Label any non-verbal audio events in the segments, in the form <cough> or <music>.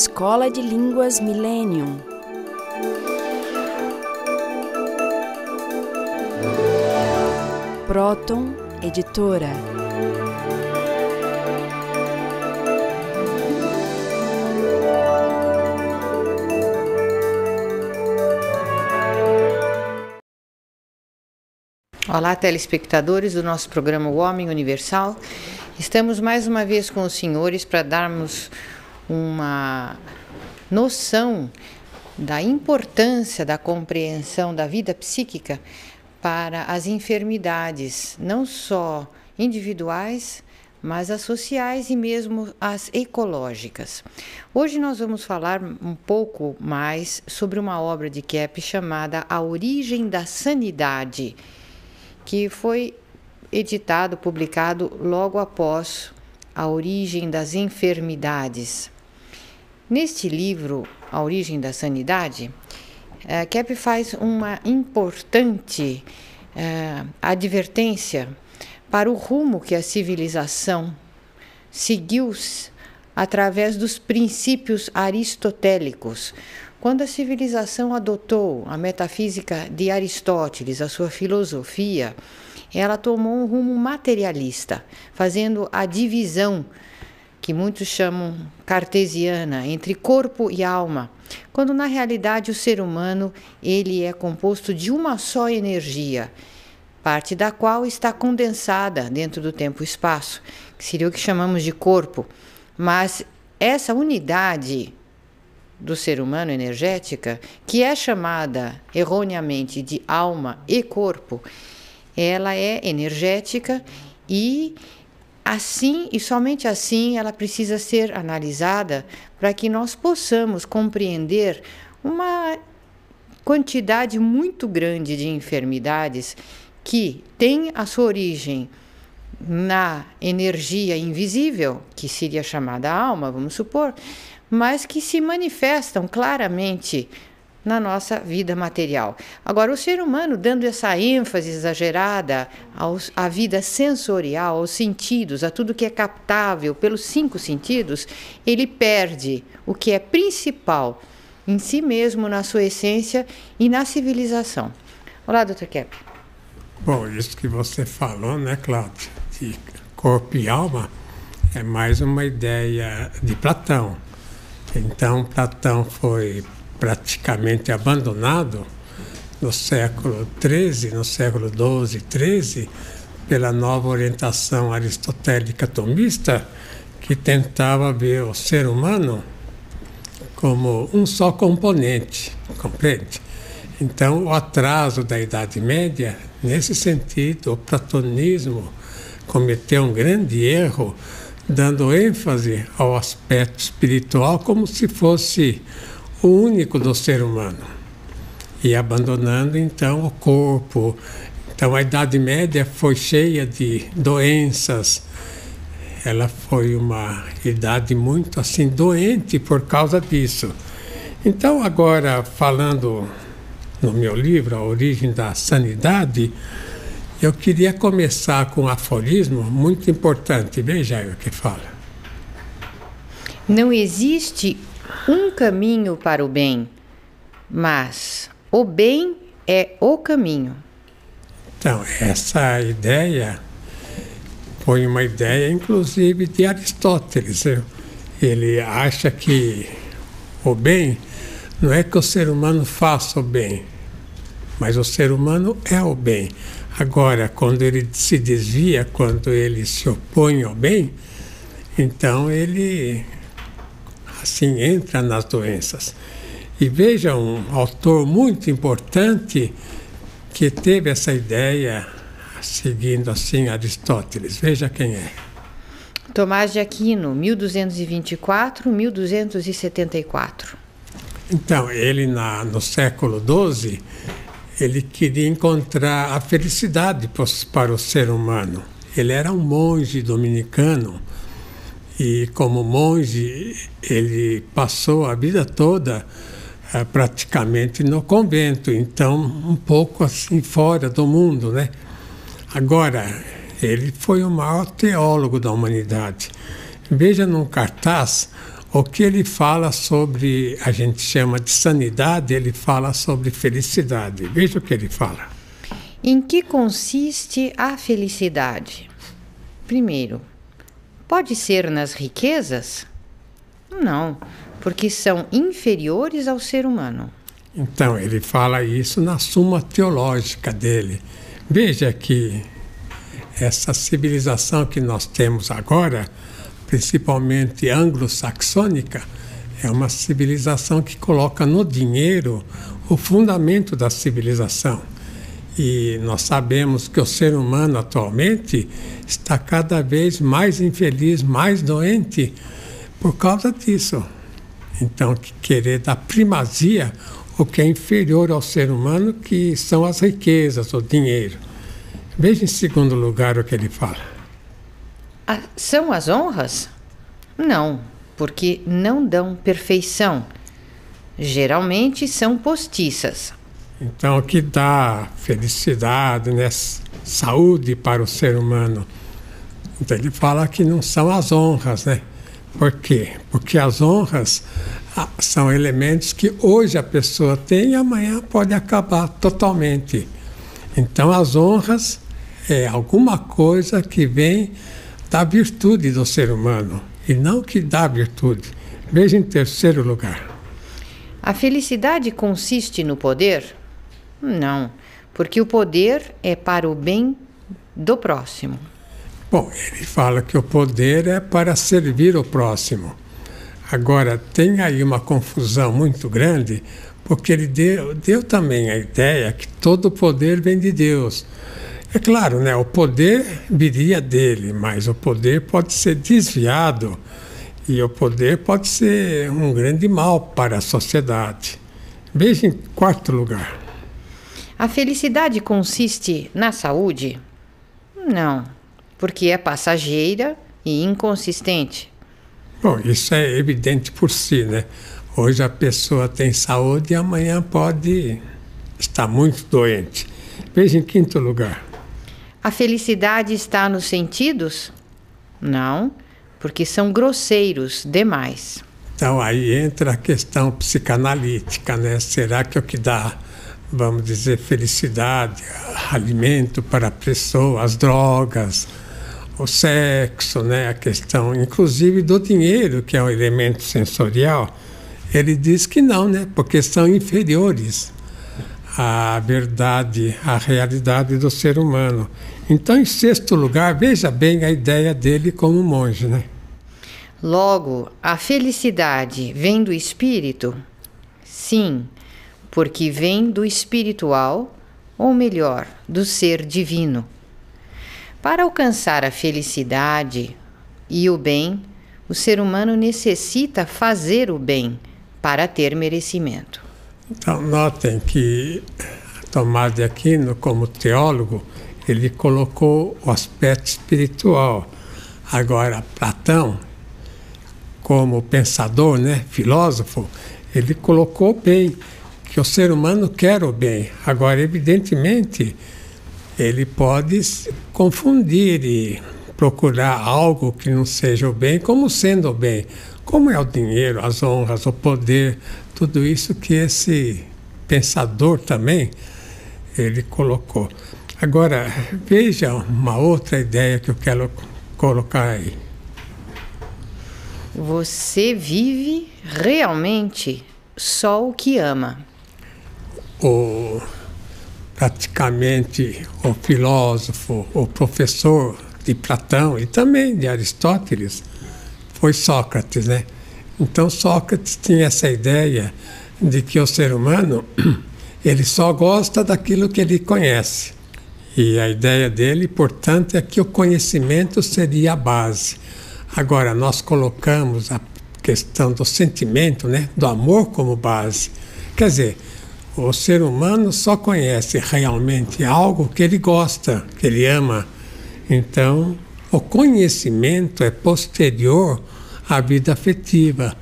Escola de Línguas Millennium. Proton Editora. Olá, telespectadores do nosso programa O Homem Universal. Estamos mais uma vez com os senhores para darmos uma noção da importância da compreensão da vida psíquica para as enfermidades, não só individuais, mas as sociais e mesmo as ecológicas. Hoje nós vamos falar um pouco mais sobre uma obra de Kep chamada A Origem da Sanidade, que foi editado, publicado logo após A Origem das Enfermidades. Neste livro, A Origem da Sanidade, é, eh, Kep faz uma importante eh, advertência para o rumo que a civilização seguiu através dos princípios aristotélicos. Quando a civilização adotou a metafísica de Aristóteles, a sua filosofia, ela tomou um rumo materialista, fazendo a divisão que muitos chamam cartesiana, entre corpo e alma, quando na realidade o ser humano ele é composto de uma só energia, parte da qual está condensada dentro do tempo e espaço, que seria o que chamamos de corpo. Mas essa unidade do ser humano energética, que é chamada erroneamente de alma e corpo, ela é energética e Assim e somente assim ela precisa ser analisada para que nós possamos compreender uma quantidade muito grande de enfermidades que tem a sua origem na energia invisível, que seria chamada alma, vamos supor, mas que se manifestam claramente na nossa vida material. Agora, o ser humano, dando essa ênfase exagerada aos, à vida sensorial, aos sentidos, a tudo que é captável pelos cinco sentidos, ele perde o que é principal em si mesmo, na sua essência e na civilização. Olá, doutor Kep. Bom, isso que você falou, né, Cláudia, de corpo e alma, é mais uma ideia de Platão. Então, Platão foi praticamente abandonado no século XIII, no século XII, XIII, pela nova orientação aristotélica tomista, que tentava ver o ser humano como um só componente, compreende? Então, o atraso da Idade Média, nesse sentido, o platonismo cometeu um grande erro, dando ênfase ao aspecto espiritual como se fosse o único do ser humano. E abandonando então o corpo. Então a Idade Média foi cheia de doenças. Ela foi uma idade muito assim doente por causa disso. Então agora falando no meu livro A Origem da Sanidade, eu queria começar com um aforismo muito importante. Veja aí o que fala. Não existe um caminho para o bem, mas o bem é o caminho. Então, essa ideia foi uma ideia, inclusive, de Aristóteles. Ele acha que o bem não é que o ser humano faça o bem, mas o ser humano é o bem. Agora, quando ele se desvia, quando ele se opõe ao bem, então ele assim entra nas doenças. E veja um autor muito importante que teve essa ideia seguindo assim Aristóteles. Veja quem é. Tomás de Aquino, 1224, 1274. Então, ele na, no século XII, ele queria encontrar a felicidade para o ser humano. Ele era um monge dominicano e como monge, ele passou a vida toda eh, praticamente no convento, então um pouco assim fora do mundo, né? Agora, ele foi o maior teólogo da humanidade. Veja num cartaz o que ele fala sobre, a gente chama de sanidade, ele fala sobre felicidade. Veja o que ele fala. Em que consiste a felicidade? Primeiro, Pode ser nas riquezas? Não, porque são inferiores ao ser humano. Então, ele fala isso na Suma Teológica dele. Veja que essa civilização que nós temos agora, principalmente anglo-saxônica, é uma civilização que coloca no dinheiro o fundamento da civilização. E nós sabemos que o ser humano atualmente está cada vez mais infeliz, mais doente por causa disso. Então, querer dar primazia o que é inferior ao ser humano, que são as riquezas, o dinheiro. Veja em segundo lugar o que ele fala. Ah, são as honras? Não, porque não dão perfeição. Geralmente são postiças, então, o que dá felicidade, né? saúde para o ser humano? Então, ele fala que não são as honras, né? Por quê? Porque as honras ah, são elementos que hoje a pessoa tem e amanhã pode acabar totalmente. Então, as honras é alguma coisa que vem da virtude do ser humano e não que dá virtude. Veja em terceiro lugar. A felicidade consiste no poder? Não, porque o poder é para o bem do próximo. Bom, ele fala que o poder é para servir o próximo. Agora, tem aí uma confusão muito grande, porque ele deu, deu também a ideia que todo poder vem de Deus. É claro, né, o poder viria dele, mas o poder pode ser desviado e o poder pode ser um grande mal para a sociedade. Veja em quarto lugar. A felicidade consiste na saúde? Não, porque é passageira e inconsistente. Bom, isso é evidente por si, né? Hoje a pessoa tem saúde e amanhã pode estar muito doente. Veja em quinto lugar. A felicidade está nos sentidos? Não, porque são grosseiros demais. Então aí entra a questão psicanalítica, né? Será que é o que dá vamos dizer, felicidade, alimento para a pessoa, as drogas, o sexo, né, a questão, inclusive do dinheiro, que é um elemento sensorial, ele diz que não, né, porque são inferiores à verdade, à realidade do ser humano. Então, em sexto lugar, veja bem a ideia dele como monge, né? Logo, a felicidade vem do espírito? Sim, porque vem do espiritual, ou melhor, do ser divino. Para alcançar a felicidade e o bem, o ser humano necessita fazer o bem para ter merecimento. Então, notem que Tomás de Aquino, como teólogo, ele colocou o aspecto espiritual. Agora, Platão, como pensador, né, filósofo, ele colocou bem que o ser humano quer o bem. Agora, evidentemente, ele pode confundir e procurar algo que não seja o bem como sendo o bem. Como é o dinheiro, as honras, o poder, tudo isso que esse pensador também ele colocou. Agora, veja uma outra ideia que eu quero colocar aí. Você vive realmente só o que ama o praticamente o filósofo, o professor de Platão e também de Aristóteles foi Sócrates, né? Então Sócrates tinha essa ideia de que o ser humano <clears throat> ele só gosta daquilo que ele conhece. E a ideia dele, portanto, é que o conhecimento seria a base. Agora nós colocamos a questão do sentimento, né, do amor como base. Quer dizer, o ser humano só conhece realmente algo que ele gosta, que ele ama. Então, o conhecimento é posterior à vida afetiva.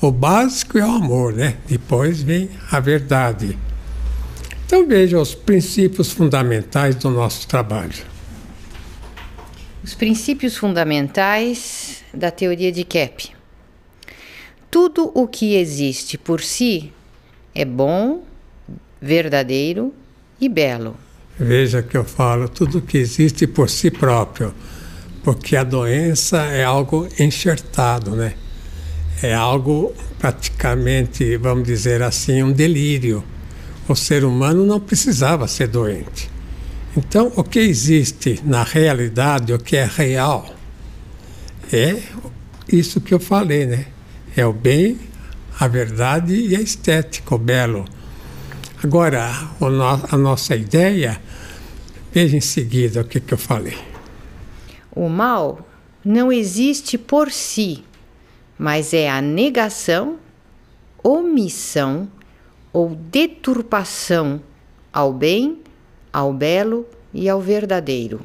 O básico é o amor, né? Depois vem a verdade. Então veja os princípios fundamentais do nosso trabalho. Os princípios fundamentais da teoria de Kep. Tudo o que existe por si é bom verdadeiro e belo. Veja que eu falo tudo que existe por si próprio, porque a doença é algo enxertado, né? É algo praticamente, vamos dizer assim, um delírio. O ser humano não precisava ser doente. Então, o que existe na realidade, o que é real, é isso que eu falei, né? É o bem, a verdade e a estética, o belo. Agora, no, a nossa ideia, veja em seguida o que, que eu falei. O mal não existe por si, mas é a negação, omissão ou deturpação ao bem, ao belo e ao verdadeiro.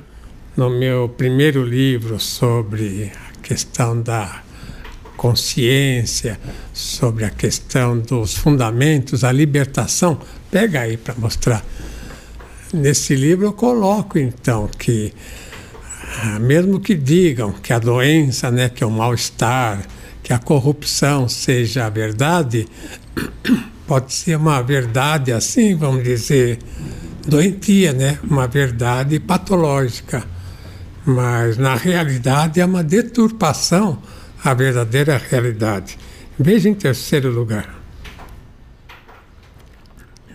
No meu primeiro livro sobre a questão da consciência, sobre a questão dos fundamentos, a libertação, Pega aí para mostrar. Nesse livro eu coloco então que ah, mesmo que digam que a doença, né, que é o mal-estar, que a corrupção seja a verdade, <coughs> pode ser uma verdade assim, vamos dizer, doentia, né? Uma verdade patológica. Mas na realidade é uma deturpação à verdadeira realidade. Veja em terceiro lugar.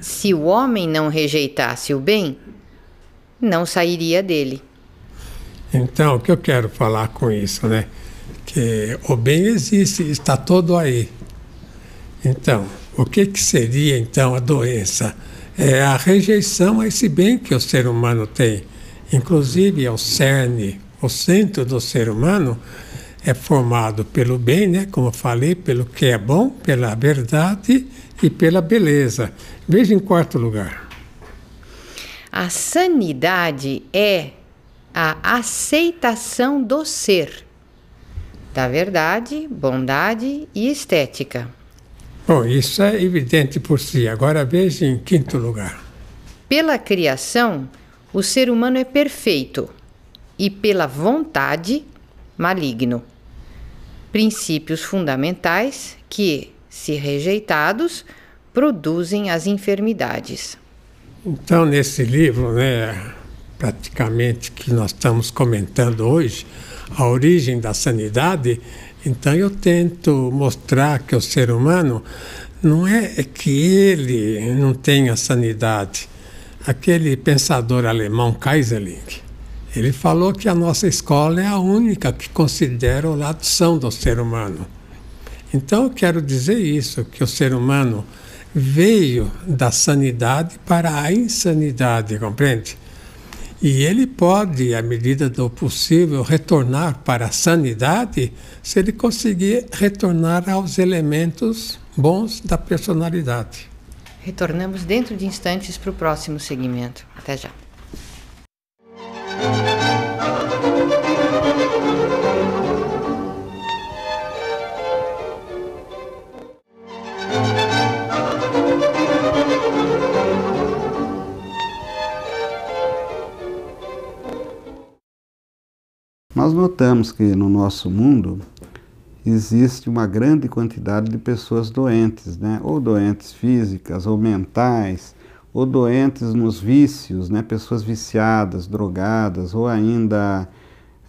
Se o homem não rejeitasse o bem, não sairia dele. Então, o que eu quero falar com isso, né? Que o bem existe, está todo aí. Então, o que, que seria então a doença? É a rejeição a esse bem que o ser humano tem. Inclusive, ao é cerne, o centro do ser humano é formado pelo bem, né? como eu falei, pelo que é bom, pela verdade e pela beleza. Veja em quarto lugar. A sanidade é a aceitação do ser, da verdade, bondade e estética. Bom, isso é evidente por si. Agora veja em quinto lugar. Pela criação, o ser humano é perfeito e pela vontade, maligno. Princípios fundamentais que se rejeitados, produzem as enfermidades. Então, nesse livro, né, praticamente que nós estamos comentando hoje, a origem da sanidade, então eu tento mostrar que o ser humano não é que ele não tenha sanidade. Aquele pensador alemão Kaiserling, ele falou que a nossa escola é a única que considera o lado são do ser humano. Então, eu quero dizer isso: que o ser humano veio da sanidade para a insanidade, compreende? E ele pode, à medida do possível, retornar para a sanidade se ele conseguir retornar aos elementos bons da personalidade. Retornamos dentro de instantes para o próximo segmento. Até já. Nós notamos que no nosso mundo existe uma grande quantidade de pessoas doentes, né? ou doentes físicas, ou mentais, ou doentes nos vícios, né? pessoas viciadas, drogadas, ou ainda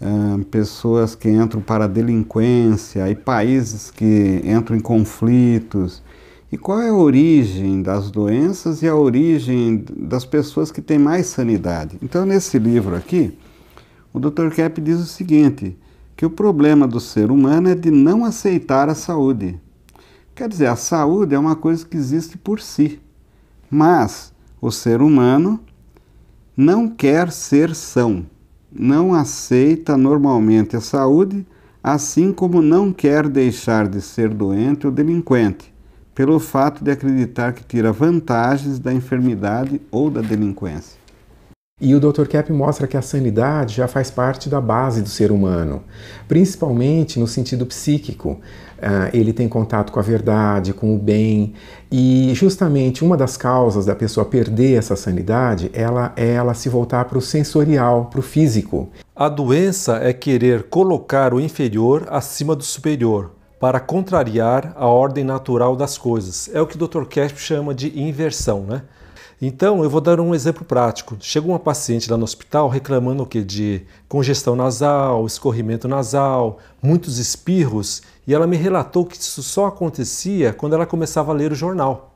hum, pessoas que entram para a delinquência, e países que entram em conflitos. E qual é a origem das doenças e a origem das pessoas que têm mais sanidade? Então, nesse livro aqui, o Dr. Kep diz o seguinte: que o problema do ser humano é de não aceitar a saúde. Quer dizer, a saúde é uma coisa que existe por si, mas o ser humano não quer ser são, não aceita normalmente a saúde, assim como não quer deixar de ser doente ou delinquente, pelo fato de acreditar que tira vantagens da enfermidade ou da delinquência. E o Dr. Kep mostra que a sanidade já faz parte da base do ser humano, principalmente no sentido psíquico. Ah, ele tem contato com a verdade, com o bem, e justamente uma das causas da pessoa perder essa sanidade ela, é ela se voltar para o sensorial, para o físico. A doença é querer colocar o inferior acima do superior, para contrariar a ordem natural das coisas. É o que o Dr. Kep chama de inversão, né? Então, eu vou dar um exemplo prático. Chega uma paciente lá no hospital reclamando o que De congestão nasal, escorrimento nasal, muitos espirros, e ela me relatou que isso só acontecia quando ela começava a ler o jornal.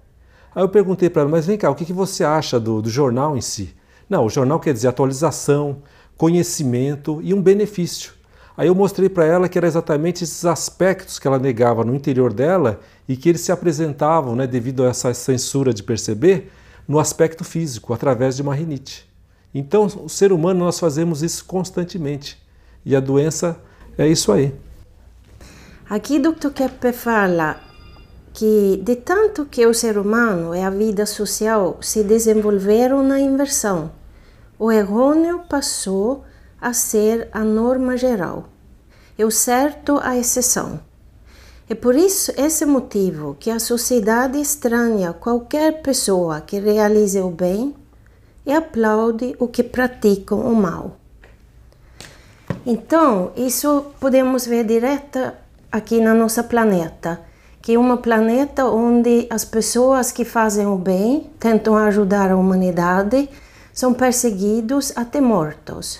Aí eu perguntei para ela, mas vem cá, o que, que você acha do, do jornal em si? Não, o jornal quer dizer atualização, conhecimento e um benefício. Aí eu mostrei para ela que era exatamente esses aspectos que ela negava no interior dela e que eles se apresentavam, né, devido a essa censura de perceber, no aspecto físico, através de uma rinite. Então, o ser humano, nós fazemos isso constantemente. E a doença é isso aí. Aqui, Dr. Keppe fala que, de tanto que o ser humano e a vida social se desenvolveram na inversão, o errôneo passou a ser a norma geral e o certo a exceção. É por isso esse motivo que a sociedade estranha qualquer pessoa que realize o bem e aplaude o que praticam o mal. Então, isso podemos ver direto aqui na nossa planeta, que é uma planeta onde as pessoas que fazem o bem, tentam ajudar a humanidade, são perseguidos até mortos.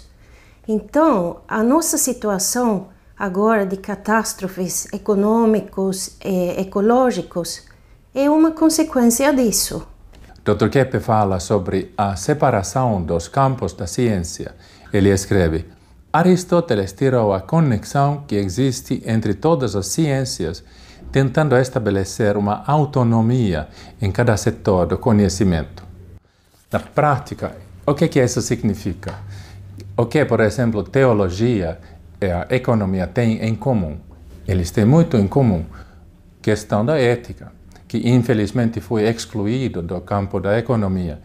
Então, a nossa situação agora de catástrofes econômicos e ecológicos é uma consequência disso. Dr. Keppe fala sobre a separação dos campos da ciência. Ele escreve: Aristóteles tirou a conexão que existe entre todas as ciências, tentando estabelecer uma autonomia em cada setor do conhecimento. Na prática, o que, que isso significa? O que, por exemplo, teologia e é, a economia têm em comum. Eles têm muito em comum. Questão da ética, que infelizmente foi excluído do campo da economia.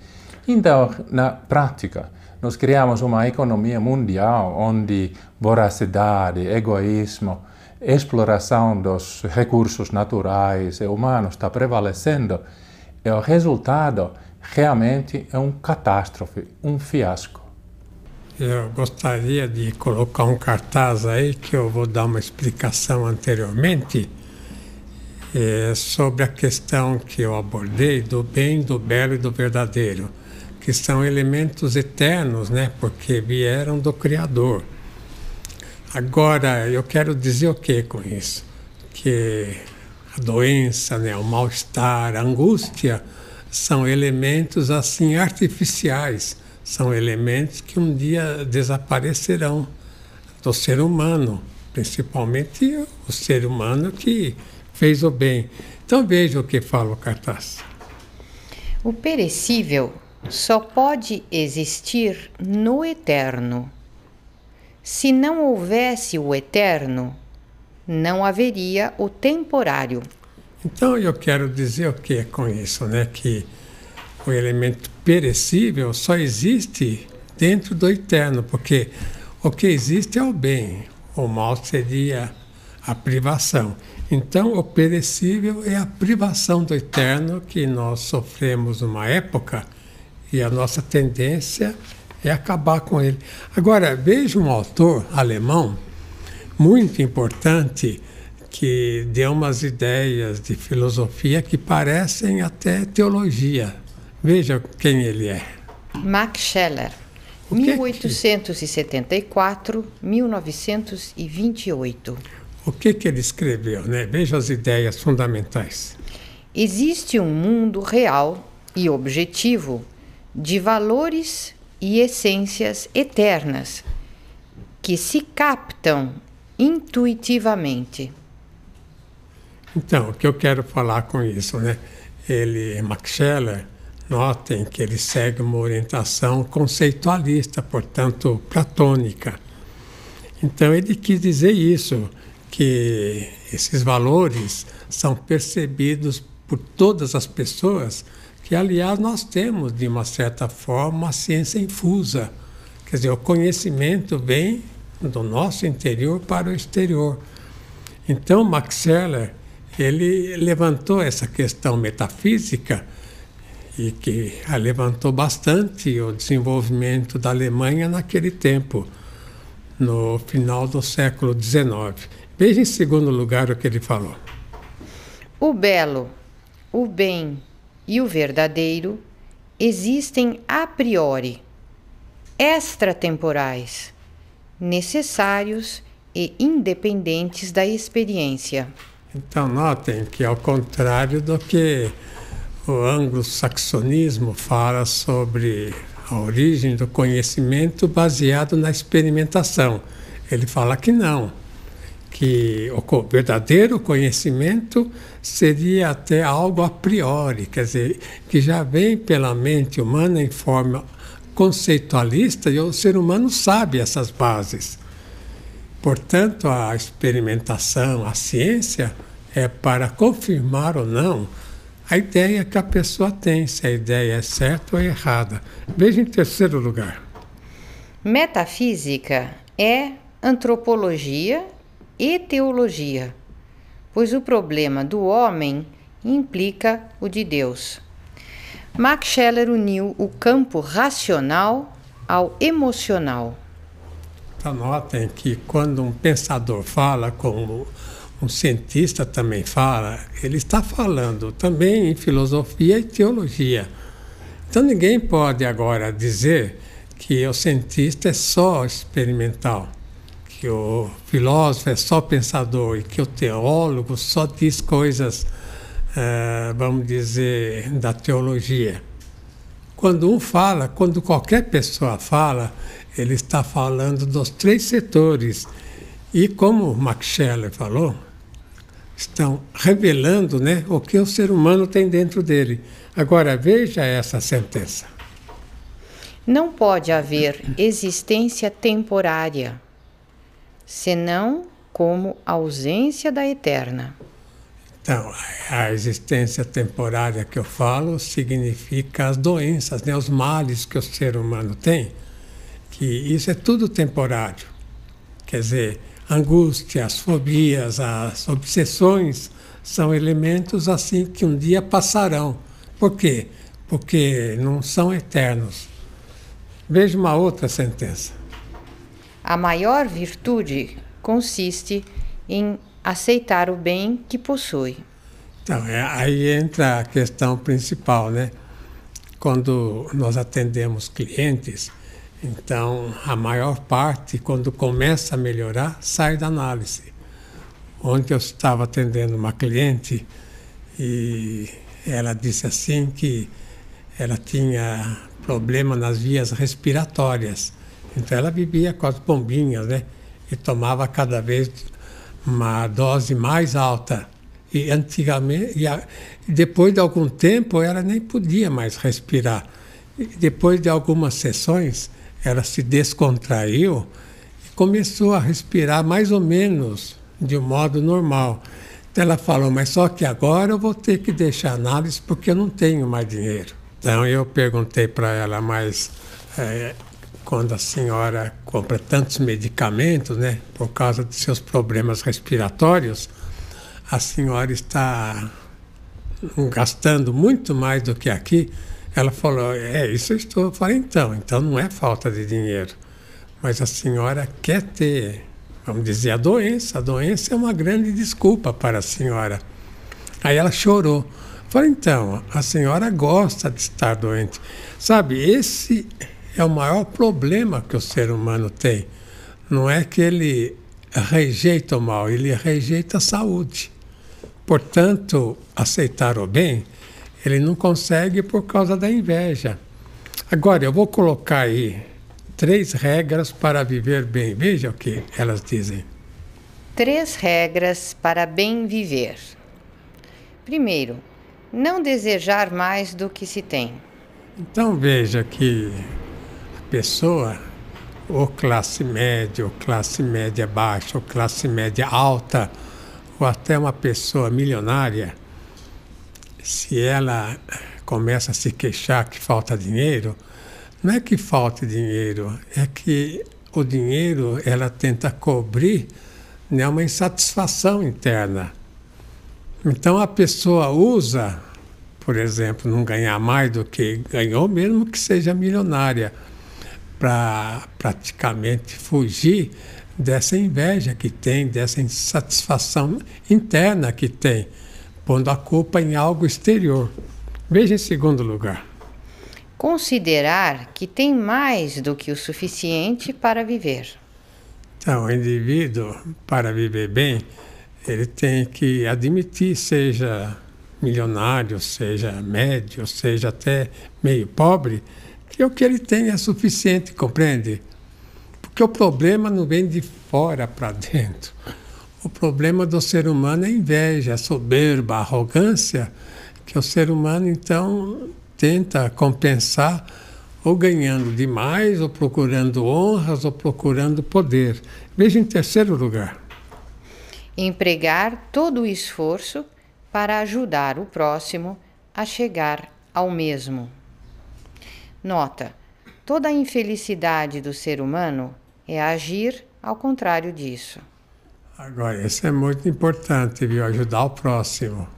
Então, na prática, nós criamos uma economia mundial onde voracidade, egoísmo, exploração dos recursos naturais e humanos está prevalecendo. E é o resultado realmente é um catástrofe, um fiasco eu gostaria de colocar um cartaz aí que eu vou dar uma explicação anteriormente é, sobre a questão que eu abordei do bem, do belo e do verdadeiro, que são elementos eternos, né? Porque vieram do Criador. Agora, eu quero dizer o que com isso? Que a doença, né, o mal-estar, a angústia são elementos assim artificiais são elementos que um dia desaparecerão do ser humano, principalmente o ser humano que fez o bem. Então veja o que fala o cartaz. O perecível só pode existir no eterno. Se não houvesse o eterno, não haveria o temporário. Então eu quero dizer o que é com isso, né? Que o elemento perecível só existe dentro do eterno, porque o que existe é o bem, o mal seria a privação. Então, o perecível é a privação do eterno que nós sofremos numa época e a nossa tendência é acabar com ele. Agora, veja um autor alemão muito importante que deu umas ideias de filosofia que parecem até teologia Veja quem ele é. Max Scheller, 1874-1928. É o que, que ele escreveu, né? Veja as ideias fundamentais. Existe um mundo real e objetivo de valores e essências eternas que se captam intuitivamente. Então, o que eu quero falar com isso, né? Ele, Max Scheller, Notem que ele segue uma orientação conceitualista, portanto, platônica. Então, ele quis dizer isso, que esses valores são percebidos por todas as pessoas, que, aliás, nós temos, de uma certa forma, a ciência infusa. Quer dizer, o conhecimento vem do nosso interior para o exterior. Então, Max Scheler, ele levantou essa questão metafísica e que levantou bastante o desenvolvimento da Alemanha naquele tempo, no final do século XIX. Veja em segundo lugar o que ele falou. O belo, o bem e o verdadeiro existem a priori, extratemporais, necessários e independentes da experiência. Então, notem que, ao contrário do que o anglo-saxonismo fala sobre a origem do conhecimento baseado na experimentação. Ele fala que não, que o verdadeiro conhecimento seria até algo a priori, quer dizer, que já vem pela mente humana em forma conceitualista e o ser humano sabe essas bases. Portanto, a experimentação, a ciência, é para confirmar ou não a ideia que a pessoa tem, se a ideia é certa ou errada. Veja em terceiro lugar. Metafísica é antropologia e teologia, pois o problema do homem implica o de Deus. Max Scheller uniu o campo racional ao emocional. Anotem que quando um pensador fala como um cientista também fala, ele está falando também em filosofia e teologia. Então ninguém pode agora dizer que o cientista é só experimental, que o filósofo é só pensador e que o teólogo só diz coisas, eh, vamos dizer, da teologia. Quando um fala, quando qualquer pessoa fala, ele está falando dos três setores. E como Max Scheller falou, estão revelando né, o que o ser humano tem dentro dele. Agora, veja essa sentença. Não pode haver existência temporária, senão como ausência da eterna. Então, a existência temporária que eu falo significa as doenças, né, os males que o ser humano tem, que isso é tudo temporário. Quer dizer, angústias, fobias, as obsessões são elementos assim que um dia passarão. Por quê? Porque não são eternos. Veja uma outra sentença. A maior virtude consiste em aceitar o bem que possui. Então, é, aí entra a questão principal, né? Quando nós atendemos clientes, então, a maior parte, quando começa a melhorar, sai da análise. Ontem eu estava atendendo uma cliente e ela disse assim que ela tinha problema nas vias respiratórias. Então ela bebia quatro bombinhas né? E tomava cada vez uma dose mais alta. E antigamente, e depois de algum tempo, ela nem podia mais respirar. E depois de algumas sessões, ela se descontraiu e começou a respirar mais ou menos de um modo normal. Então ela falou, mas só que agora eu vou ter que deixar análise porque eu não tenho mais dinheiro. Então eu perguntei para ela, mas é, quando a senhora compra tantos medicamentos, né, por causa de seus problemas respiratórios, a senhora está gastando muito mais do que aqui. Ela falou, é isso eu estou. Eu falei, então, então não é falta de dinheiro. Mas a senhora quer ter, vamos dizer, a doença. A doença é uma grande desculpa para a senhora. Aí ela chorou. Eu falei, então, a senhora gosta de estar doente. Sabe, esse é o maior problema que o ser humano tem. Não é que ele rejeita o mal, ele rejeita a saúde. Portanto, aceitar o bem ele não consegue por causa da inveja. Agora, eu vou colocar aí três regras para viver bem. Veja o que elas dizem. Três regras para bem viver. Primeiro, não desejar mais do que se tem. Então veja que a pessoa, ou classe média, ou classe média baixa, ou classe média alta, ou até uma pessoa milionária, se ela começa a se queixar que falta dinheiro, não é que falta dinheiro, é que o dinheiro ela tenta cobrir né, uma insatisfação interna. Então a pessoa usa, por exemplo, não ganhar mais do que ganhou, mesmo que seja milionária, para praticamente fugir dessa inveja que tem, dessa insatisfação interna que tem pondo a culpa em algo exterior. Veja em segundo lugar. Considerar que tem mais do que o suficiente para viver. Então, o indivíduo, para viver bem, ele tem que admitir, seja milionário, seja médio, seja até meio pobre, que o que ele tem é suficiente, compreende? Porque o problema não vem de fora para dentro. O problema do ser humano é a inveja, a é soberba, a arrogância, que o ser humano então tenta compensar ou ganhando demais, ou procurando honras, ou procurando poder. Veja em terceiro lugar. Empregar todo o esforço para ajudar o próximo a chegar ao mesmo. Nota: toda a infelicidade do ser humano é agir ao contrário disso. Agora, isso é muito importante, viu? Ajudar o próximo.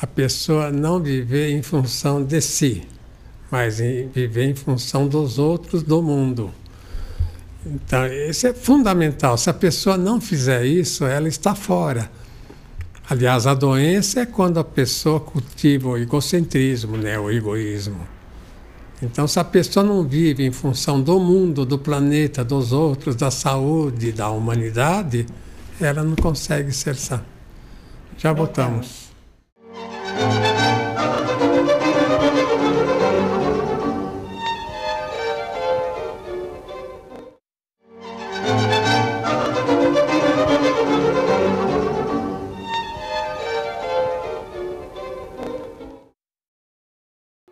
A pessoa não viver em função de si, mas em viver em função dos outros do mundo. Então, isso é fundamental. Se a pessoa não fizer isso, ela está fora. Aliás, a doença é quando a pessoa cultiva o egocentrismo, né? o egoísmo. Então, se a pessoa não vive em função do mundo, do planeta, dos outros, da saúde, da humanidade, ela não consegue ser sã. Já voltamos.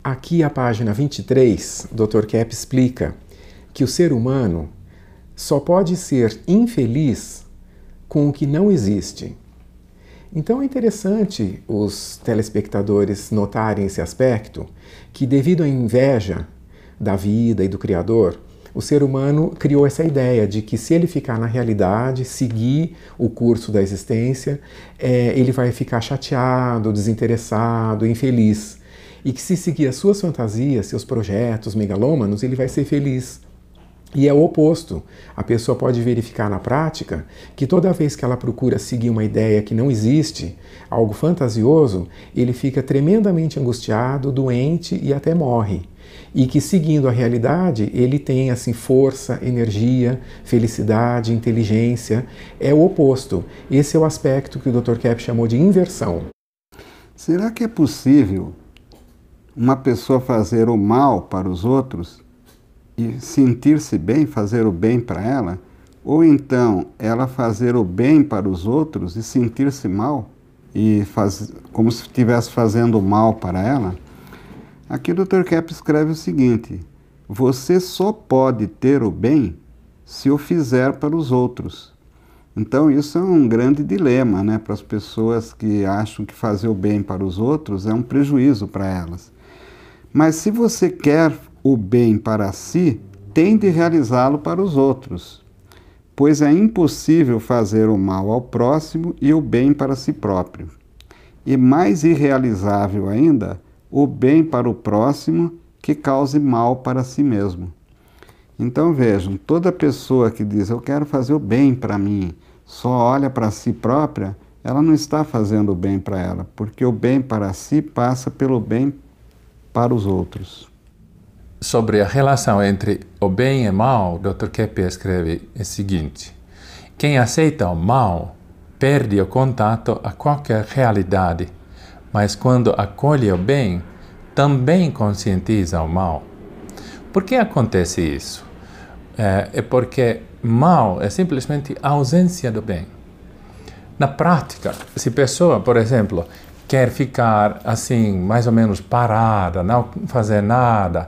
Aqui a página 23, Dr. Kep explica que o ser humano só pode ser infeliz com o que não existe. Então é interessante os telespectadores notarem esse aspecto, que devido à inveja da vida e do Criador, o ser humano criou essa ideia de que se ele ficar na realidade, seguir o curso da existência, é, ele vai ficar chateado, desinteressado, infeliz. E que se seguir as suas fantasias, seus projetos megalômanos, ele vai ser feliz. E é o oposto. A pessoa pode verificar na prática que toda vez que ela procura seguir uma ideia que não existe, algo fantasioso, ele fica tremendamente angustiado, doente e até morre. E que seguindo a realidade, ele tem assim força, energia, felicidade, inteligência. É o oposto. Esse é o aspecto que o Dr. Kep chamou de inversão. Será que é possível uma pessoa fazer o mal para os outros e sentir-se bem, fazer o bem para ela, ou então ela fazer o bem para os outros e sentir-se mal, e faz, como se estivesse fazendo mal para ela. Aqui o Dr. Kepp escreve o seguinte: você só pode ter o bem se o fizer para os outros. Então, isso é um grande dilema né, para as pessoas que acham que fazer o bem para os outros é um prejuízo para elas. Mas se você quer o bem para si, tem de realizá-lo para os outros, pois é impossível fazer o mal ao próximo e o bem para si próprio. E mais irrealizável ainda, o bem para o próximo que cause mal para si mesmo. Então vejam, toda pessoa que diz eu quero fazer o bem para mim, só olha para si própria, ela não está fazendo o bem para ela, porque o bem para si passa pelo bem para os outros sobre a relação entre o bem e o mal, Dr. Kepi escreve o seguinte: Quem aceita o mal perde o contato a qualquer realidade, mas quando acolhe o bem, também conscientiza o mal. Por que acontece isso? Eh, é, porque mal é simplesmente a ausência do bem. Na prática, se pessoa, por exemplo, quer ficar assim, mais ou menos parada, não fazer nada,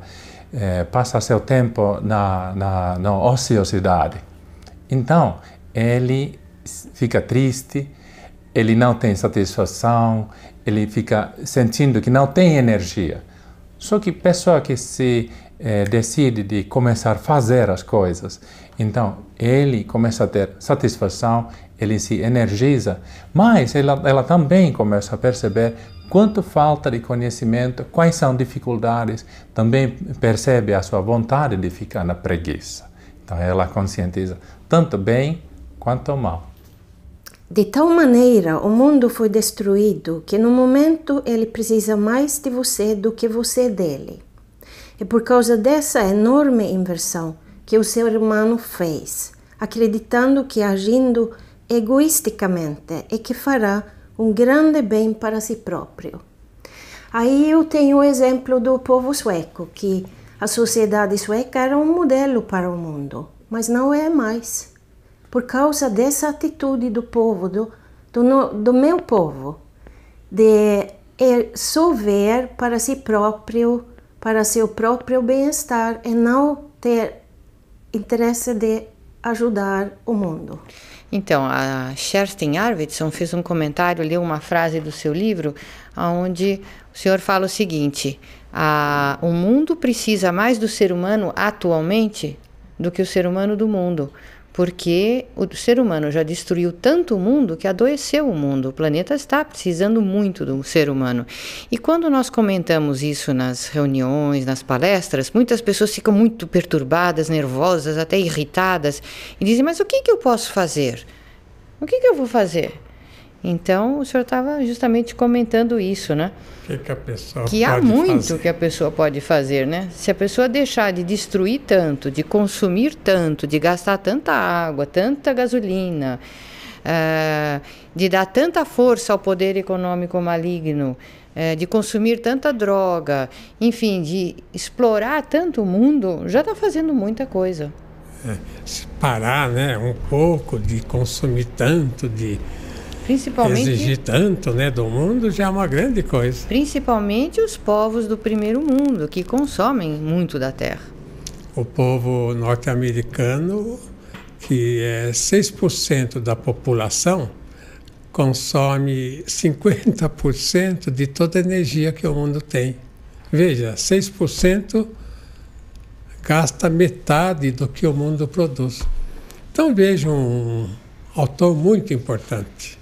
é, passa seu tempo na, na, na ociosidade. Então, ele fica triste, ele não tem satisfação, ele fica sentindo que não tem energia. Só que pessoa que se eh, decide de começar a fazer as coisas, então ele começa a ter satisfação, ele se energiza, mas ela, ela também começa a perceber quanto falta de conhecimento, quais são dificuldades, também percebe a sua vontade de ficar na preguiça. Então ela conscientiza tanto bem quanto mal. De tal maneira o mundo foi destruído que no momento ele precisa mais de você do que você dele. É por causa dessa enorme inversão que o ser humano fez, acreditando que agindo egoisticamente é que fará um grande bem para si próprio. Aí eu tenho o exemplo do povo sueco, que a sociedade sueca era um modelo para o mundo, mas não é mais. Por causa dessa atitude do povo, do, do, do meu povo, de er, só ver para si próprio, para seu próprio bem-estar e não ter interesse de ajudar o mundo. Então, a Sherstin Arvidsson fez um comentário, leu uma frase do seu livro, onde o senhor fala o seguinte: a, o mundo precisa mais do ser humano atualmente do que o ser humano do mundo porque o ser humano já destruiu tanto o mundo que adoeceu o mundo. O planeta está precisando muito do ser humano. E quando nós comentamos isso nas reuniões, nas palestras, muitas pessoas ficam muito perturbadas, nervosas, até irritadas e dizem: Mas o que, que eu posso fazer? O que, que eu vou fazer? Então, o senhor estava justamente comentando isso, né? Que, que, a pessoa que pode há muito fazer. que a pessoa pode fazer, né? Se a pessoa deixar de destruir tanto, de consumir tanto, de gastar tanta água, tanta gasolina, uh, de dar tanta força ao poder econômico maligno, uh, de consumir tanta droga, enfim, de explorar tanto o mundo, já está fazendo muita coisa. É, se parar, né, um pouco de consumir tanto de Principalmente exigir tanto, né, do mundo já é uma grande coisa. Principalmente os povos do primeiro mundo que consomem muito da terra. O povo norte-americano, que é 6% da população, consome 50% de toda a energia que o mundo tem. Veja, 6% gasta metade do que o mundo produz. Então veja um autor muito importante.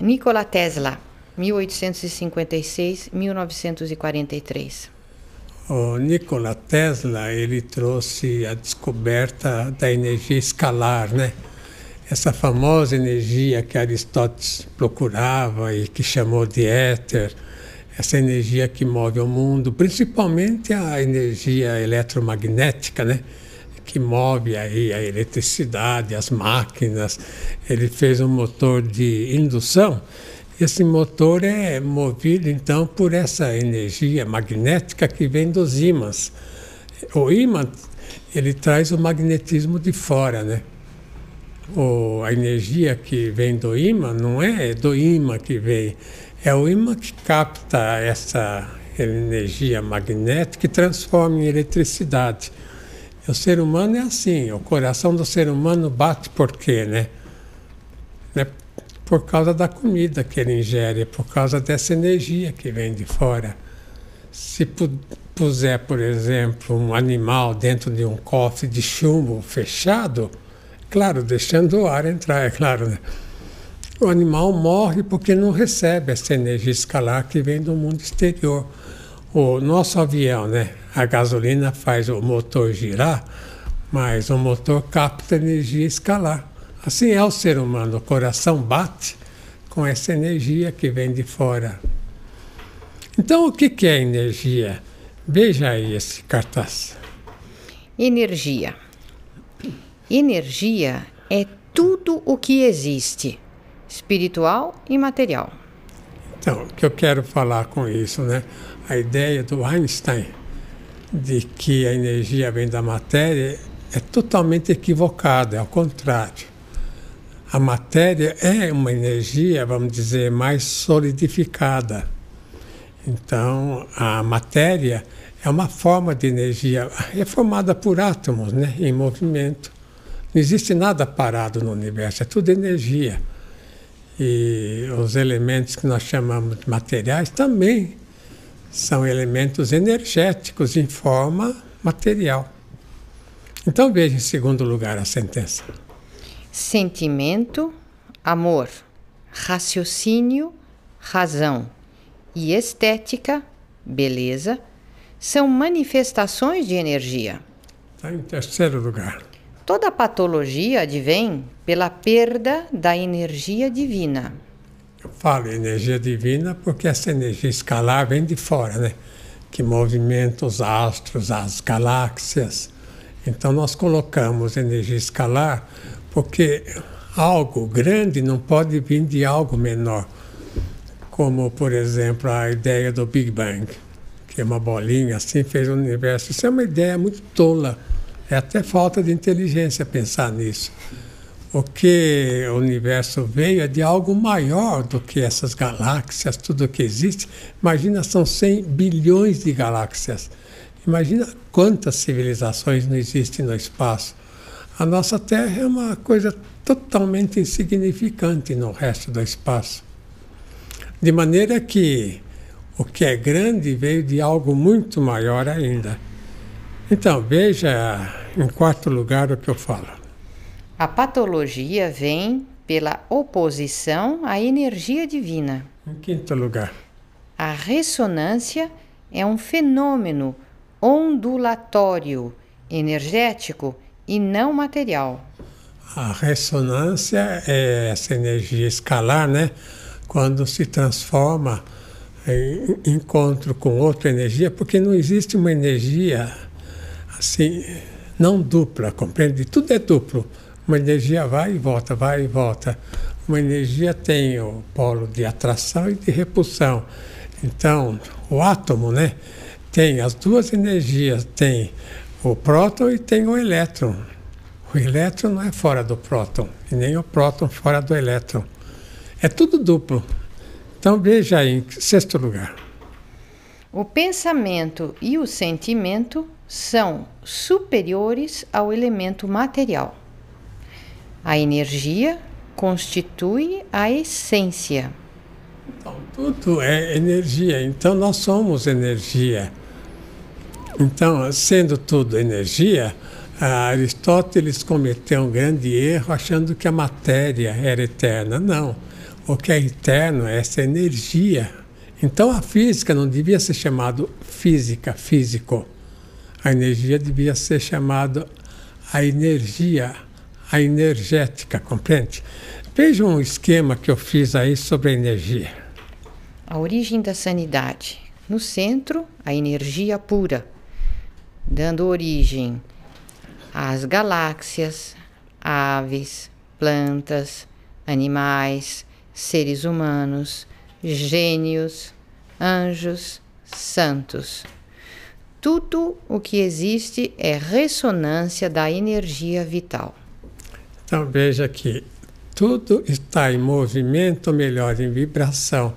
Nikola Tesla, 1856-1943. O Nikola Tesla, ele trouxe a descoberta da energia escalar, né? Essa famosa energia que Aristóteles procurava e que chamou de éter, essa energia que move o mundo, principalmente a energia eletromagnética, né? que move aí a eletricidade, as máquinas. Ele fez um motor de indução. Esse motor é movido então por essa energia magnética que vem dos ímãs. O ímã ele traz o magnetismo de fora, né? O, a energia que vem do ímã não é do ímã que vem, é o ímã que capta essa energia magnética e transforma em eletricidade. O ser humano é assim, o coração do ser humano bate por quê, né? né? Por causa da comida que ele ingere, por causa dessa energia que vem de fora. Se puser, por exemplo, um animal dentro de um cofre de chumbo fechado, claro, deixando o ar entrar, é claro, né? o animal morre porque não recebe essa energia escalar que vem do mundo exterior. O nosso avião, né? A gasolina faz o motor girar, mas o motor capta energia escalar. Assim é o ser humano, o coração bate com essa energia que vem de fora. Então, o que é energia? Veja aí esse cartaz. Energia. Energia é tudo o que existe, espiritual e material. Então, o que eu quero falar com isso, né? A ideia do Einstein de que a energia vem da matéria é totalmente equivocada, é ao contrário. A matéria é uma energia, vamos dizer, mais solidificada. Então, a matéria é uma forma de energia, é formada por átomos né, em movimento. Não existe nada parado no universo, é tudo energia. E os elementos que nós chamamos de materiais também são elementos energéticos em forma material. Então veja em segundo lugar a sentença. Sentimento, amor, raciocínio, razão e estética, beleza, são manifestações de energia. Está em terceiro lugar. Toda patologia advém pela perda da energia divina. Eu falo energia divina porque essa energia escalar vem de fora, né? Que movimenta os astros, as galáxias. Então nós colocamos energia escalar porque algo grande não pode vir de algo menor, como por exemplo a ideia do Big Bang, que é uma bolinha assim fez o universo. Isso é uma ideia muito tola. É até falta de inteligência pensar nisso o que o universo veio é de algo maior do que essas galáxias, tudo que existe. Imagina, são 100 bilhões de galáxias. Imagina quantas civilizações não existem no espaço. A nossa Terra é uma coisa totalmente insignificante no resto do espaço. De maneira que o que é grande veio de algo muito maior ainda. Então, veja em quarto lugar o que eu falo. A patologia vem pela oposição à energia divina. Em quinto lugar, a ressonância é um fenômeno ondulatório, energético e não material. A ressonância é essa energia escalar, né? Quando se transforma é, em encontro com outra energia, porque não existe uma energia assim, não dupla, compreende? Tudo é duplo uma energia vai e volta, vai e volta. Uma energia tem o polo de atração e de repulsão. Então, o átomo, né, tem as duas energias, tem o próton e tem o elétron. O elétron não é fora do próton, e nem o próton fora do elétron. É tudo duplo. Então, veja aí, em sexto lugar. O pensamento e o sentimento são superiores ao elemento material. A energia constitui a essência. Então, tudo é energia. Então, nós somos energia. Então, sendo tudo energia, Aristóteles cometeu um grande erro achando que a matéria era eterna. Não. O que é eterno é essa energia. Então, a física não devia ser chamada física, físico. A energia devia ser chamada a energia a energética, compreende? Veja um esquema que eu fiz aí sobre a energia. A origem da sanidade. No centro, a energia pura, dando origem às galáxias, aves, plantas, animais, seres humanos, gênios, anjos, santos. Tudo o que existe é ressonância da energia vital. Então veja que tudo está em movimento, melhor, em vibração,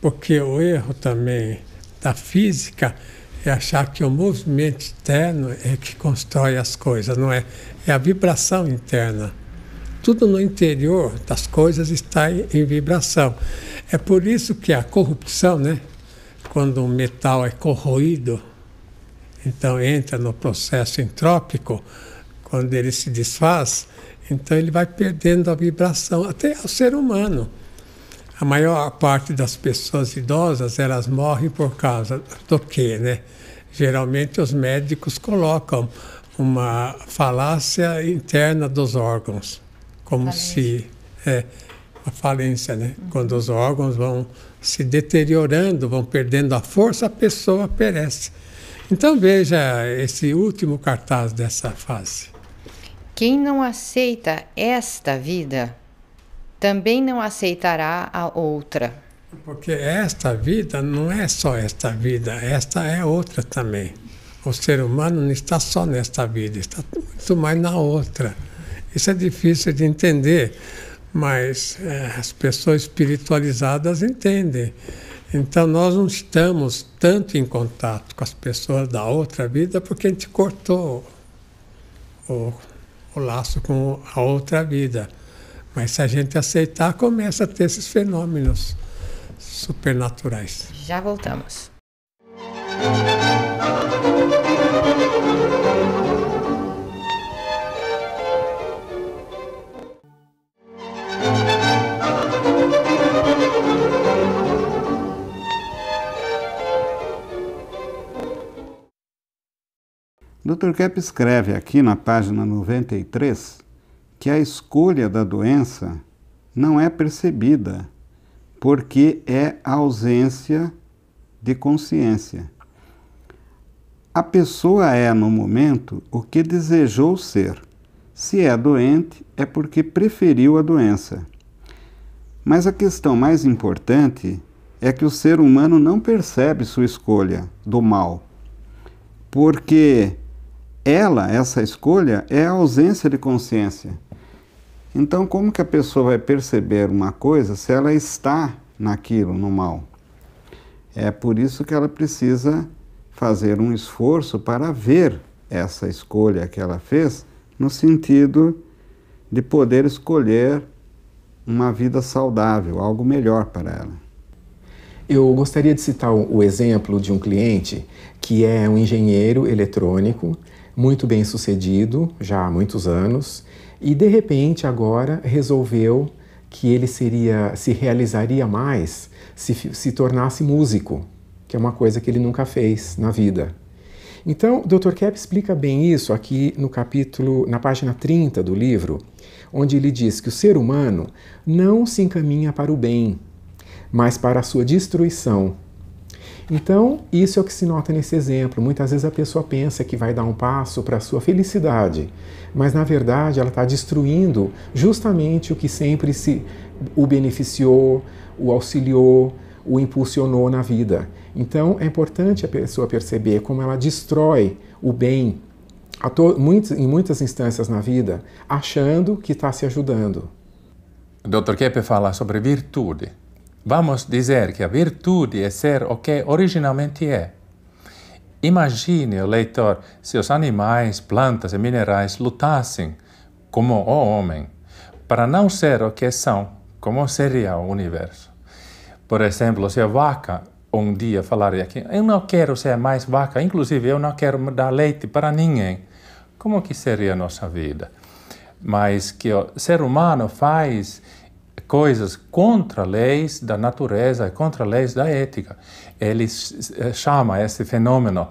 porque o erro também da física é achar que o movimento externo é que constrói as coisas, não é? É a vibração interna. Tudo no interior das coisas está em, em vibração. É por isso que a corrupção, né? Quando um metal é corroído, então entra no processo entrópico, quando ele se desfaz, então ele vai perdendo a vibração, até o ser humano. A maior parte das pessoas idosas, elas morrem por causa do quê, né? Geralmente os médicos colocam uma falácia interna dos órgãos, como falência. se é, a falência, né? Uhum. Quando os órgãos vão se deteriorando, vão perdendo a força, a pessoa perece. Então veja esse último cartaz dessa fase. Quem não aceita esta vida também não aceitará a outra. Porque esta vida não é só esta vida, esta é outra também. O ser humano não está só nesta vida, está muito mais na outra. Isso é difícil de entender, mas é, as pessoas espiritualizadas entendem. Então nós não estamos tanto em contato com as pessoas da outra vida porque a gente cortou o o laço com a outra vida. Mas se a gente aceitar, começa a ter esses fenômenos supernaturais. Já voltamos. Dr. Kep escreve aqui na página 93 que a escolha da doença não é percebida porque é a ausência de consciência. A pessoa é, no momento, o que desejou ser. Se é doente, é porque preferiu a doença. Mas a questão mais importante é que o ser humano não percebe sua escolha do mal, porque ela, essa escolha, é a ausência de consciência. Então, como que a pessoa vai perceber uma coisa se ela está naquilo, no mal? É por isso que ela precisa fazer um esforço para ver essa escolha que ela fez, no sentido de poder escolher uma vida saudável, algo melhor para ela. Eu gostaria de citar o exemplo de um cliente que é um engenheiro eletrônico muito bem sucedido já há muitos anos e de repente agora resolveu que ele seria se realizaria mais se, se tornasse músico, que é uma coisa que ele nunca fez na vida. Então, o Dr. Kepp explica bem isso aqui no capítulo, na página 30 do livro, onde ele diz que o ser humano não se encaminha para o bem, mas para a sua destruição então, isso é o que se nota nesse exemplo. Muitas vezes a pessoa pensa que vai dar um passo para a sua felicidade, mas na verdade ela está destruindo justamente o que sempre se o beneficiou, o auxiliou, o impulsionou na vida. Então, é importante a pessoa perceber como ela destrói o bem em muitas instâncias na vida, achando que está se ajudando. O Dr. Keppe fala sobre virtude. Vamos dizer que a virtude é ser o que originalmente é. Imagine o leitor se os animais, plantas e minerais lutassem como o homem para não ser o que são, como seria o universo. Por exemplo, se a vaca um dia falaria que eu não quero ser mais vaca, inclusive eu não quero dar leite para ninguém, como que seria a nossa vida? Mas que o ser humano faz coisas contra leis da natureza, contra leis da ética. Ele eh, chama esse fenômeno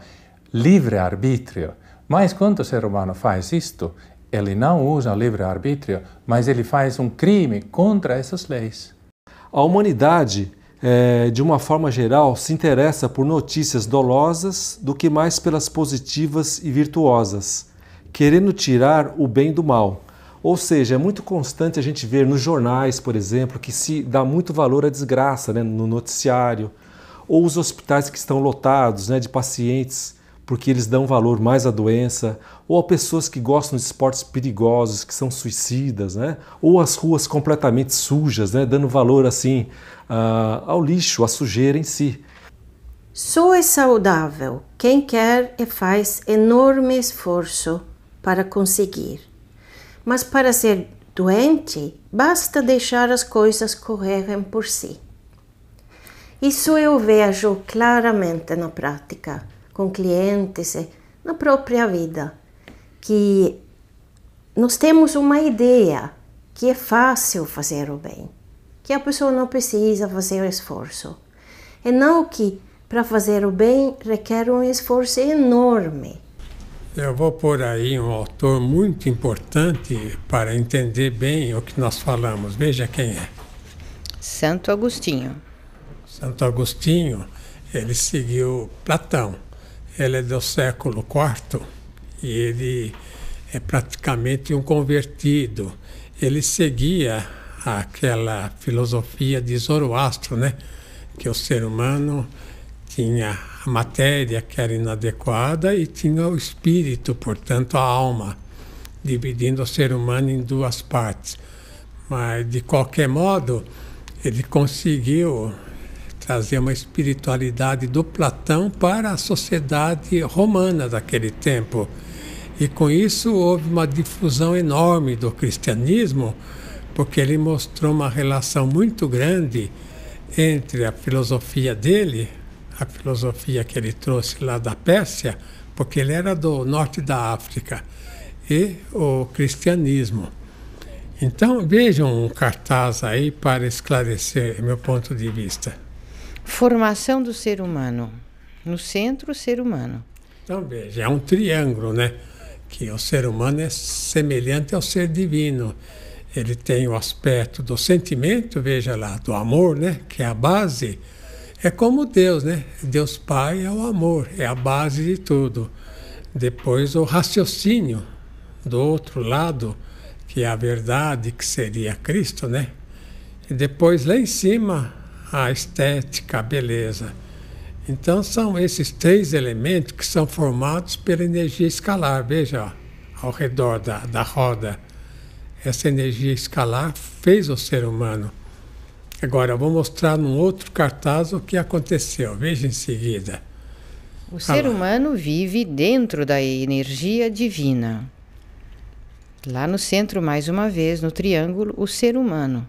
livre-arbítrio. Mas quando o ser humano faz isto, ele não usa o livre-arbítrio, mas ele faz um crime contra essas leis. A humanidade, é, de uma forma geral, se interessa por notícias dolosas do que mais pelas positivas e virtuosas, querendo tirar o bem do mal. Ou seja, é muito constante a gente ver nos jornais, por exemplo, que se dá muito valor à desgraça né, no noticiário, ou os hospitais que estão lotados né, de pacientes porque eles dão valor mais à doença, ou a pessoas que gostam de esportes perigosos, que são suicidas, né? ou as ruas completamente sujas, né? dando valor assim uh, ao lixo, à sujeira em si. Sou é saudável quem quer e faz enorme esforço para conseguir mas para ser doente, basta deixar as coisas correrem por si. Isso eu vejo claramente na prática, com clientes e na própria vida, que nós temos uma ideia que é fácil fazer o bem, que a pessoa não precisa fazer esforço. E não que para fazer o bem requer um esforço enorme. Eu vou pôr aí um autor muito importante para entender bem o que nós falamos. Veja quem é. Santo Agostinho. Santo Agostinho, ele seguiu Platão. Ele é do século IV e ele é praticamente um convertido. Ele seguia aquela filosofia de Zoroastro, né? Que o ser humano tinha a matéria que era inadequada e tinha o espírito, portanto, a alma, dividindo o ser humano em duas partes. Mas, de qualquer modo, ele conseguiu trazer uma espiritualidade do Platão para a sociedade romana daquele tempo. E com isso houve uma difusão enorme do cristianismo, porque ele mostrou uma relação muito grande entre a filosofia dele, a filosofia que ele trouxe lá da Pérsia, porque ele era do norte da África, e o cristianismo. Então, vejam um cartaz aí para esclarecer meu ponto de vista. Formação do ser humano. No centro, o ser humano. Então, veja, é um triângulo, né? Que o ser humano é semelhante ao ser divino. Ele tem o aspecto do sentimento, veja lá, do amor, né? Que é a base é como Deus, né? Deus Pai é o amor, é a base de tudo. Depois o raciocínio do outro lado, que é a verdade, que seria Cristo, né? E depois lá em cima a estética, a beleza. Então são esses três elementos que são formados pela energia escalar. Veja, ó, ao redor da, da roda. Essa energia escalar fez o ser humano. Agora, vou mostrar num outro cartaz o que aconteceu. Veja em seguida. O ser humano vive dentro da energia divina. Lá no centro, mais uma vez, no triângulo, o ser humano.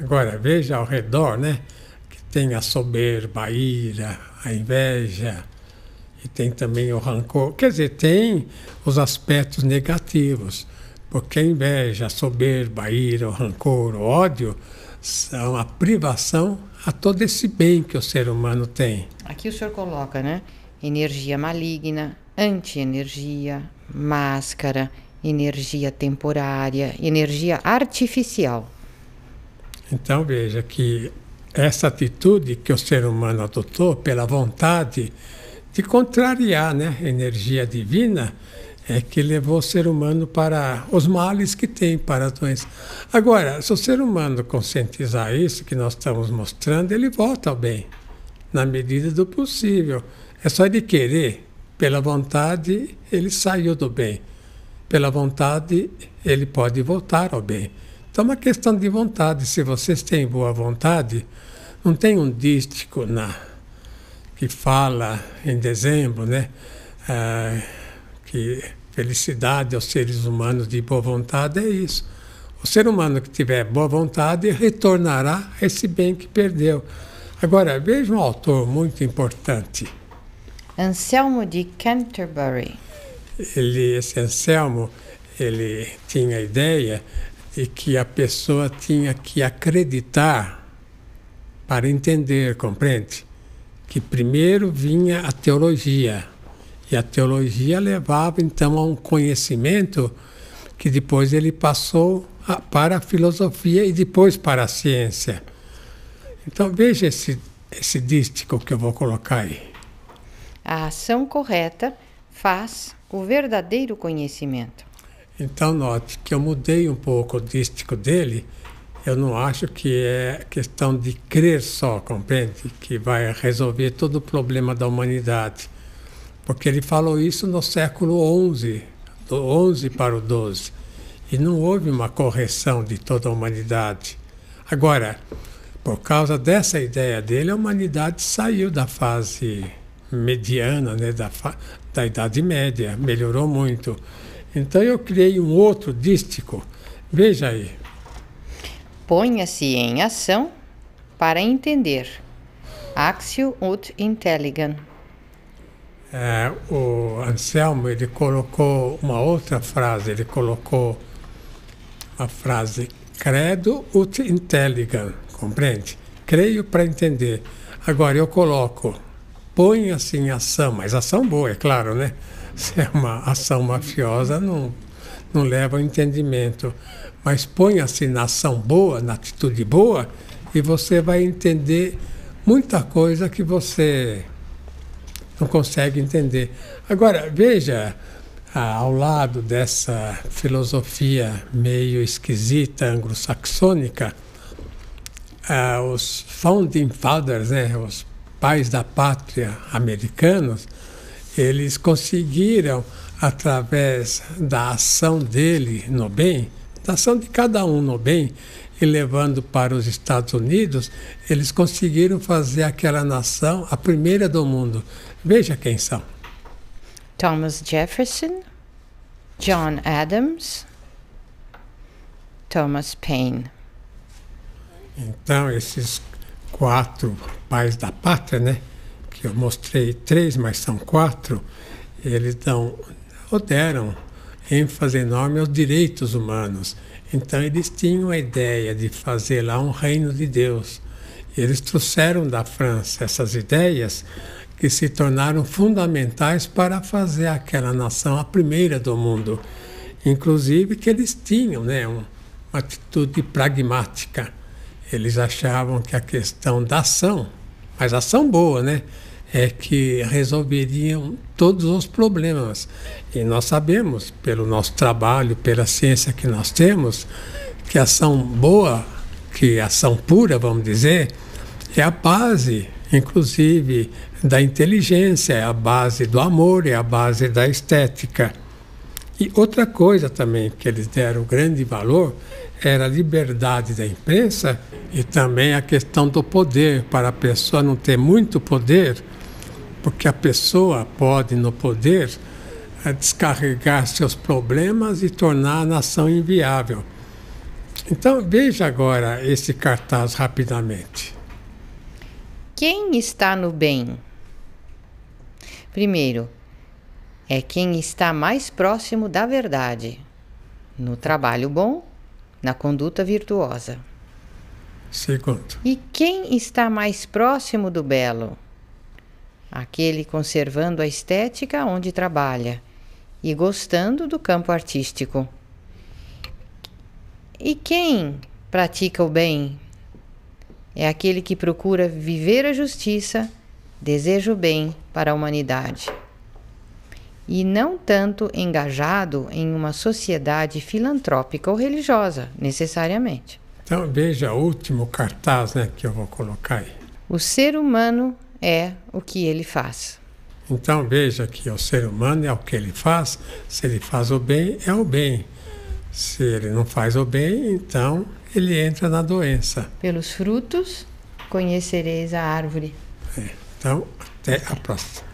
Agora, veja ao redor, né? Que tem a soberba, a ira, a inveja, e tem também o rancor. Quer dizer, tem os aspectos negativos, porque a inveja, a soberba, a ira, o rancor, o ódio são a privação a todo esse bem que o ser humano tem. Aqui o senhor coloca, né? Energia maligna, anti-energia, máscara, energia temporária, energia artificial. Então veja que essa atitude que o ser humano adotou pela vontade de contrariar né, a energia divina, é que levou o ser humano para os males que tem, para as doenças. Agora, se o ser humano conscientizar isso que nós estamos mostrando, ele volta ao bem, na medida do possível. É só de querer, pela vontade, ele saiu do bem. Pela vontade, ele pode voltar ao bem. Então é uma questão de vontade. Se vocês têm boa vontade, não tem um dístico na, que fala em dezembro, né? Ah, que felicidade aos seres humanos de boa vontade é isso. O ser humano que tiver boa vontade retornará esse bem que perdeu. Agora, veja um autor muito importante. Anselmo de Canterbury. Ele, esse Anselmo, ele tinha a ideia de que a pessoa tinha que acreditar para entender, compreende? Que primeiro vinha a teologia e a teologia levava então a um conhecimento que depois ele passou a, para a filosofia e depois para a ciência. Então veja esse, esse dístico que eu vou colocar aí. A ação correta faz o verdadeiro conhecimento. Então note que eu mudei um pouco o dístico dele. Eu não acho que é questão de crer só, compreende? Que vai resolver todo o problema da humanidade porque ele falou isso no século XI, do XI para o XII, e não houve uma correção de toda a humanidade. Agora, por causa dessa ideia dele, a humanidade saiu da fase mediana, né, da, da Idade Média, melhorou muito. Então eu criei um outro dístico. Veja aí. Ponha-se em ação para entender. Axio ut intelligam é, o Anselmo ele colocou uma outra frase, ele colocou a frase credo ut intelligam, compreende? Creio para entender. Agora eu coloco, ponha-se em ação, mas ação boa, é claro, né? <laughs> Se é uma ação mafiosa, não, não leva ao entendimento. Mas ponha-se assim na ação boa, na atitude boa, e você vai entender muita coisa que você não consegue entender. Agora, veja, ah, ao lado dessa filosofia meio esquisita anglo-saxônica, ah, os founding fathers, né, os pais da pátria americanos, eles conseguiram, através da ação dele no bem, exportação de cada um no bem e levando para os Estados Unidos, eles conseguiram fazer aquela nação a primeira do mundo. Veja quem são: Thomas Jefferson, John Adams, Thomas Paine. Então, esses quatro pais da pátria, né? Que eu mostrei três, mas são quatro, eles dão, ou deram ênfase enorme aos direitos humanos. Então eles tinham a ideia de fazer lá um reino de Deus. Eles trouxeram da França essas ideias que se tornaram fundamentais para fazer aquela nação a primeira do mundo. Inclusive que eles tinham né, uma atitude pragmática. Eles achavam que a questão da ação, mas ação boa, né? é que resolveriam todos os problemas. E nós sabemos, pelo nosso trabalho, pela ciência que nós temos, que a ação boa, que a ação pura, vamos dizer, é a base, inclusive, da inteligência, é a base do amor, é a base da estética. E outra coisa também que eles deram grande valor era a liberdade da imprensa e também a questão do poder, para a pessoa não ter muito poder porque a pessoa pode, no poder, eh, descarregar seus problemas e tornar a nação inviável. Então, veja agora esse cartaz rapidamente. Quem está no bem? Primeiro, é quem está mais próximo da verdade, no trabalho bom, na conduta virtuosa. Segundo. E quem está mais próximo do belo? aquele conservando a estética onde trabalha e gostando do campo artístico. E quem pratica o bem é aquele que procura viver a justiça, deseja o bem para a humanidade. E não tanto engajado em uma sociedade filantrópica ou religiosa, necessariamente. Então, veja o último cartaz né, que eu vou colocar aí. O ser humano é o que ele faz. Então veja que o ser humano é o que ele faz. Se ele faz o bem, é o bem. Se ele não faz o bem, então ele entra na doença. Pelos frutos conhecereis a árvore. É, então, até a próxima.